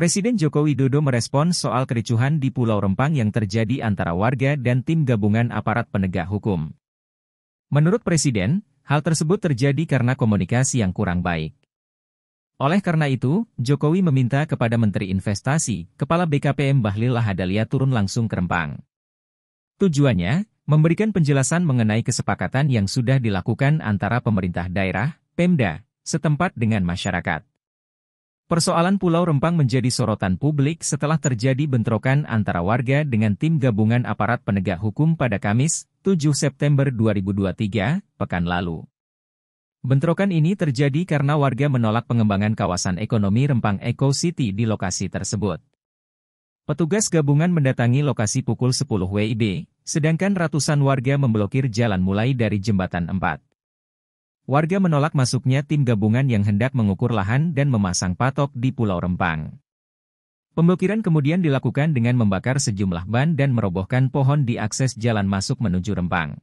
Presiden Joko Widodo merespon soal kericuhan di Pulau Rempang yang terjadi antara warga dan tim gabungan aparat penegak hukum. Menurut Presiden, hal tersebut terjadi karena komunikasi yang kurang baik. Oleh karena itu, Jokowi meminta kepada Menteri Investasi, Kepala BKPM Bahlil Lahadalia turun langsung ke Rempang. Tujuannya, memberikan penjelasan mengenai kesepakatan yang sudah dilakukan antara pemerintah daerah, Pemda, setempat dengan masyarakat. Persoalan Pulau Rempang menjadi sorotan publik setelah terjadi bentrokan antara warga dengan tim gabungan aparat penegak hukum pada Kamis, 7 September 2023, pekan lalu. Bentrokan ini terjadi karena warga menolak pengembangan kawasan ekonomi Rempang Eco City di lokasi tersebut. Petugas gabungan mendatangi lokasi pukul 10 WIB, sedangkan ratusan warga memblokir jalan mulai dari Jembatan 4 warga menolak masuknya tim gabungan yang hendak mengukur lahan dan memasang patok di Pulau Rempang. Pemblokiran kemudian dilakukan dengan membakar sejumlah ban dan merobohkan pohon di akses jalan masuk menuju Rempang.